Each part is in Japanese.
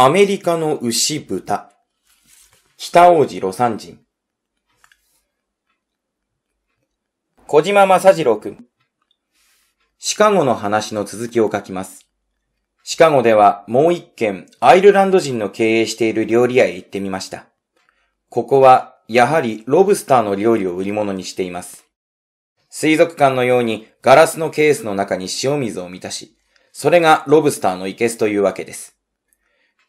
アメリカの牛豚。北王子魯山人。小島正次郎君。シカゴの話の続きを書きます。シカゴではもう一軒アイルランド人の経営している料理屋へ行ってみました。ここはやはりロブスターの料理を売り物にしています。水族館のようにガラスのケースの中に塩水を満たし、それがロブスターの生けすというわけです。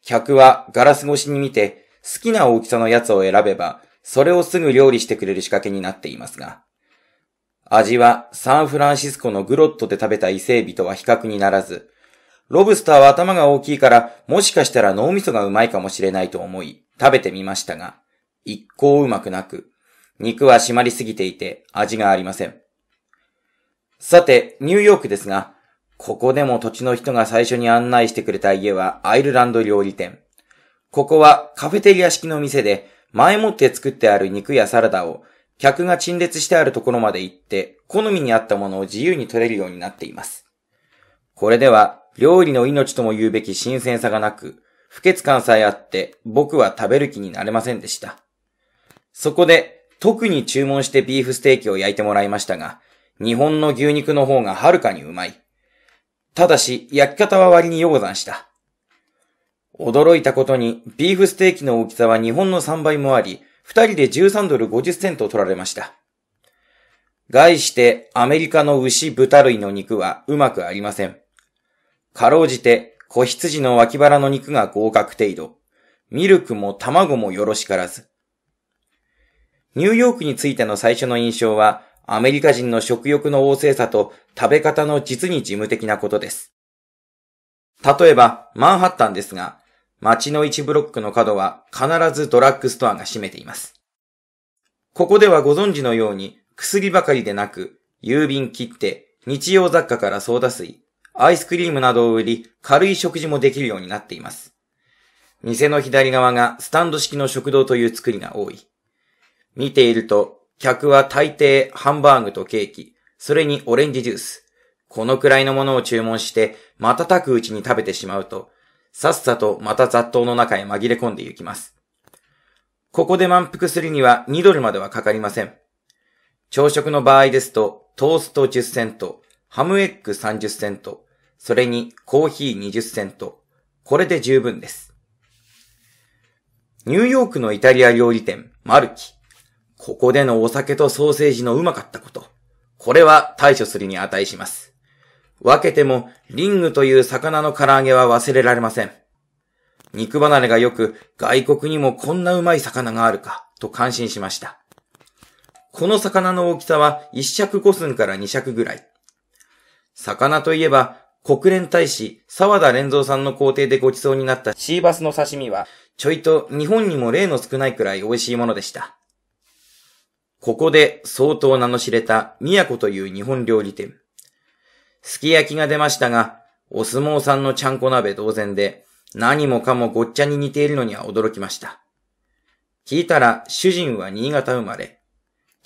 客はガラス越しに見て、好きな大きさのやつを選べば、それをすぐ料理してくれる仕掛けになっていますが、味はサンフランシスコのグロットで食べた伊勢海老とは比較にならず、ロブスターは頭が大きいから、もしかしたら脳みそがうまいかもしれないと思い、食べてみましたが、一向うまくなく、肉は締まりすぎていて味がありません。さて、ニューヨークですが、ここでも土地の人が最初に案内してくれた家はアイルランド料理店。ここはカフェテリア式の店で、前もって作ってある肉やサラダを、客が陳列してあるところまで行って、好みに合ったものを自由に取れるようになっています。これでは、料理の命とも言うべき新鮮さがなく、不潔感さえあって、僕は食べる気になれませんでした。そこで、特に注文してビーフステーキを焼いてもらいましたが、日本の牛肉の方がはるかにうまい。ただし、焼き方は割に溶山した。驚いたことに、ビーフステーキの大きさは日本の3倍もあり、2人で13ドル50セント取られました。概してアメリカの牛豚類の肉はうまくありません。かろうじて子羊の脇腹の肉が合格程度。ミルクも卵もよろしからず。ニューヨークについての最初の印象は、アメリカ人の食欲の旺盛さと食べ方の実に事務的なことです。例えば、マンハッタンですが、街の1ブロックの角は必ずドラッグストアが占めています。ここではご存知のように、薬ばかりでなく、郵便切手、日用雑貨からソーダ水、アイスクリームなどを売り、軽い食事もできるようになっています。店の左側がスタンド式の食堂という作りが多い。見ていると、客は大抵ハンバーグとケーキ、それにオレンジジュース。このくらいのものを注文して、瞬くうちに食べてしまうと、さっさとまた雑踏の中へ紛れ込んでいきます。ここで満腹するには2ドルまではかかりません。朝食の場合ですと、トースト10セント、ハムエッグ30セント、それにコーヒー20セント。これで十分です。ニューヨークのイタリア料理店、マルキ。ここでのお酒とソーセージのうまかったこと。これは対処するに値します。分けても、リングという魚の唐揚げは忘れられません。肉離れがよく、外国にもこんなうまい魚があるか、と感心しました。この魚の大きさは1尺5寸から2尺ぐらい。魚といえば、国連大使、沢田連造さんの工程でご馳走になったシーバスの刺身は、ちょいと日本にも例の少ないくらい美味しいものでした。ここで相当名の知れた宮古という日本料理店。すき焼きが出ましたが、お相撲さんのちゃんこ鍋同然で、何もかもごっちゃに似ているのには驚きました。聞いたら主人は新潟生まれ。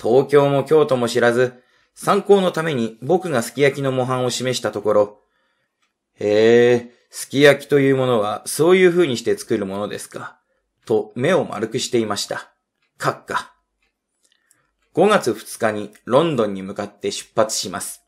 東京も京都も知らず、参考のために僕がすき焼きの模範を示したところ、へえ、すき焼きというものはそういう風にして作るものですか、と目を丸くしていました。かっか。5月2日にロンドンに向かって出発します。